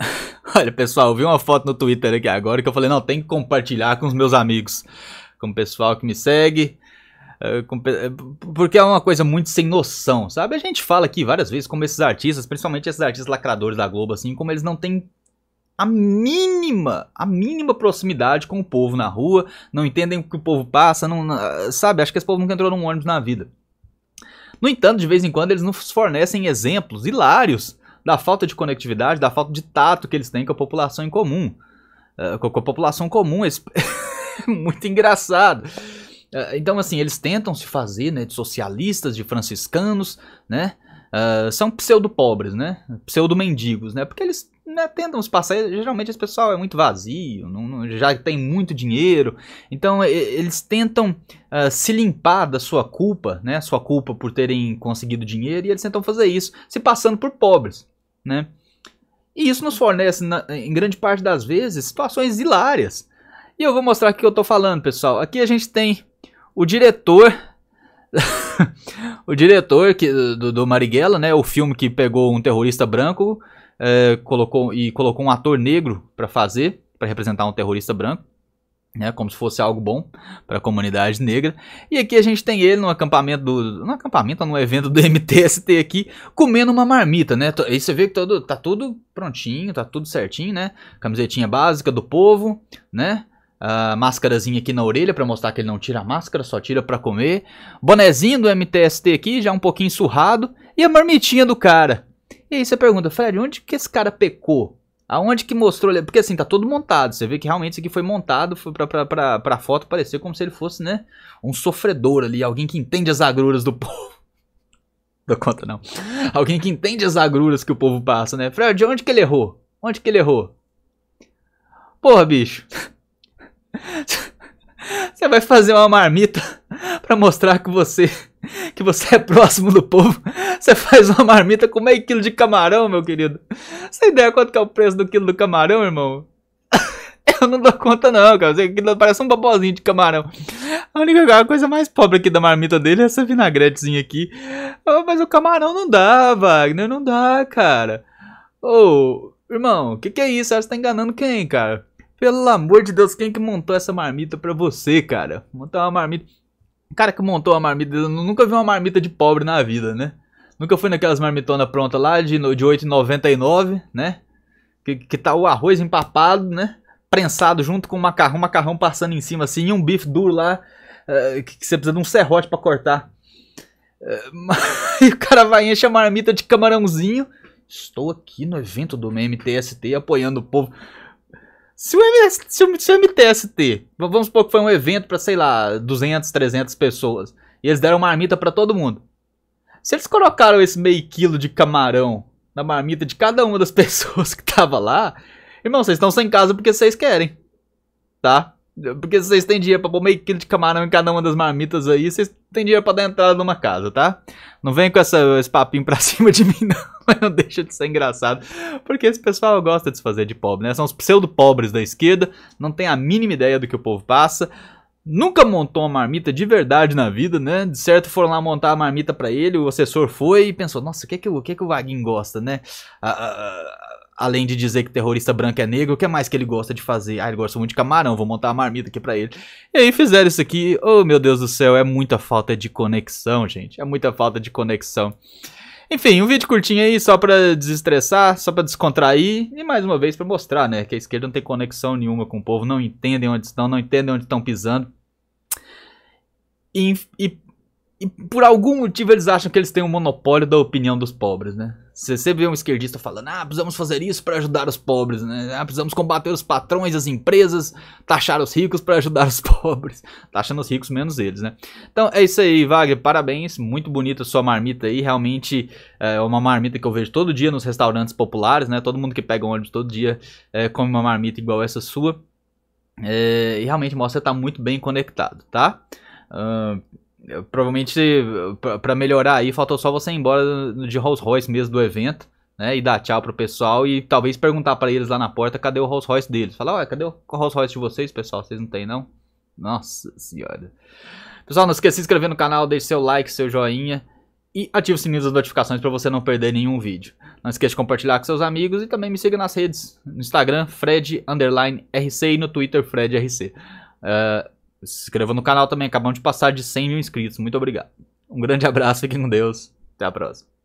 Olha, pessoal, eu vi uma foto no Twitter aqui agora que eu falei, não, tem que compartilhar com os meus amigos, com o pessoal que me segue, eh, eh, porque é uma coisa muito sem noção, sabe? A gente fala aqui várias vezes como esses artistas, principalmente esses artistas lacradores da Globo, assim, como eles não têm a mínima, a mínima proximidade com o povo na rua, não entendem o que o povo passa, não, sabe? Acho que esse povo nunca entrou num ônibus na vida. No entanto, de vez em quando eles nos fornecem exemplos hilários da falta de conectividade, da falta de tato que eles têm com a população em comum. Uh, com a população comum, esse... É muito engraçado. Uh, então, assim, eles tentam se fazer né, de socialistas, de franciscanos, né? uh, são pseudo-pobres, né? Pseudo-mendigos, né? Porque eles né, tentam se passar. Geralmente esse pessoal é muito vazio, não, não, já tem muito dinheiro. Então e, eles tentam uh, se limpar da sua culpa, né? Sua culpa por terem conseguido dinheiro e eles tentam fazer isso se passando por pobres, né? E isso nos fornece, na, em grande parte das vezes, situações hilárias. E eu vou mostrar o que eu estou falando, pessoal. Aqui a gente tem o diretor o diretor que, do, do Marighella, né? O filme que pegou um terrorista branco é, colocou, e colocou um ator negro para fazer, para representar um terrorista branco. Né, como se fosse algo bom para a comunidade negra. E aqui a gente tem ele no acampamento do, no acampamento, num evento do MTST aqui, comendo uma marmita, né? Aí você vê que todo, tá tudo prontinho, tá tudo certinho, né? Camisetinha básica do povo, né? Uh, máscarazinha aqui na orelha para mostrar que ele não tira a máscara, só tira para comer. Bonezinho do MTST aqui, já um pouquinho surrado. E a marmitinha do cara. E aí você pergunta, Fred, onde que esse cara pecou? Aonde que mostrou? Porque assim, tá todo montado. Você vê que realmente isso aqui foi montado foi pra, pra, pra, pra foto parecer como se ele fosse, né? Um sofredor ali, alguém que entende as agruras do povo. Dou conta, não. Alguém que entende as agruras que o povo passa, né? Fred, onde que ele errou? Onde que ele errou? Porra, bicho. Você vai fazer uma marmita para mostrar que você que você é próximo do povo. Você faz uma marmita com meio quilo de camarão, meu querido. Você tem ideia quanto que é o preço do quilo do camarão, irmão? Eu não dou conta não, cara. Aquilo parece um babozinho de camarão. A única coisa mais pobre aqui da marmita dele é essa vinagretezinha aqui. Mas o camarão não dá, Wagner. Não dá, cara. Ô, oh, irmão, o que, que é isso? Você tá enganando quem, cara? Pelo amor de Deus, quem que montou essa marmita pra você, cara? Montar uma marmita. cara que montou uma marmita, eu nunca vi uma marmita de pobre na vida, né? Nunca fui naquelas marmitonas prontas lá de, de 8,99, né? Que, que tá o arroz empapado, né? Prensado junto com o macarrão, macarrão passando em cima assim, e um bife duro lá, uh, que, que, você precisa de um serrote para cortar. Uh, e o cara vai encher a marmita de camarãozinho. Estou aqui no evento do MMTST apoiando o povo. Se o, MS, se o, se o MTST, vamos supor que foi um evento para, sei lá, 200, 300 pessoas, e eles deram marmita para todo mundo. Se eles colocaram esse meio quilo de camarão na marmita de cada uma das pessoas que tava lá, irmão, vocês estão sem casa porque vocês querem, tá? Porque vocês têm dinheiro pra pôr meio quilo de camarão em cada uma das marmitas aí, vocês têm dinheiro pra dar entrada numa casa, tá? Não vem com essa, esse papinho pra cima de mim, não mas não deixa de ser engraçado. Porque esse pessoal gosta de se fazer de pobre, né? São os pseudo-pobres da esquerda, não tem a mínima ideia do que o povo passa. Nunca montou uma marmita de verdade na vida, né? De certo foram lá montar a marmita para ele, o assessor foi e pensou: nossa, o que é que o, o, que é que o Vaguinho gosta, né? A, a, além de dizer que terrorista branco é negro, o que mais que ele gosta de fazer? Ah, ele gosta muito de camarão, vou montar a marmita aqui para ele. E aí fizeram isso aqui. Oh, meu Deus do céu, é muita falta de conexão, gente. É muita falta de conexão. Enfim, um vídeo curtinho aí só pra desestressar, só pra descontrair e mais uma vez pra mostrar, né? Que a esquerda não tem conexão nenhuma com o povo, não entendem onde estão, não entendem onde estão pisando. E, e, e por algum motivo eles acham que eles têm um monopólio da opinião dos pobres, né? Você sempre vê um esquerdista falando, ah, precisamos fazer isso para ajudar os pobres, né? Ah, precisamos combater os patrões, as empresas, taxar os ricos para ajudar os pobres. Taxando os ricos menos eles, né? Então é isso aí, Wagner, parabéns, muito bonita sua marmita aí, realmente é uma marmita que eu vejo todo dia nos restaurantes populares, né? Todo mundo que pega um ônibus todo dia é, come uma marmita igual essa sua. É, e realmente mostra que você tá muito bem conectado, tá? Uh, provavelmente para melhorar aí faltou só você ir embora de Rolls Royce mesmo do evento, né? E dar tchau pro pessoal e talvez perguntar para eles lá na porta cadê o Rolls Royce deles. Falar, ué, cadê o Rolls Royce de vocês, pessoal? Vocês não tem não? Nossa senhora. Pessoal, não esqueça de se inscrever no canal, deixe seu like, seu joinha e ative o sininho das notificações para você não perder nenhum vídeo. Não esqueça de compartilhar com seus amigos e também me siga nas redes, no Instagram, Fred_RC e no Twitter, FredRC. Uh, ah, se inscreva no canal também, acabamos de passar de 100 mil inscritos. Muito obrigado. Um grande abraço, aqui com Deus. Até a próxima.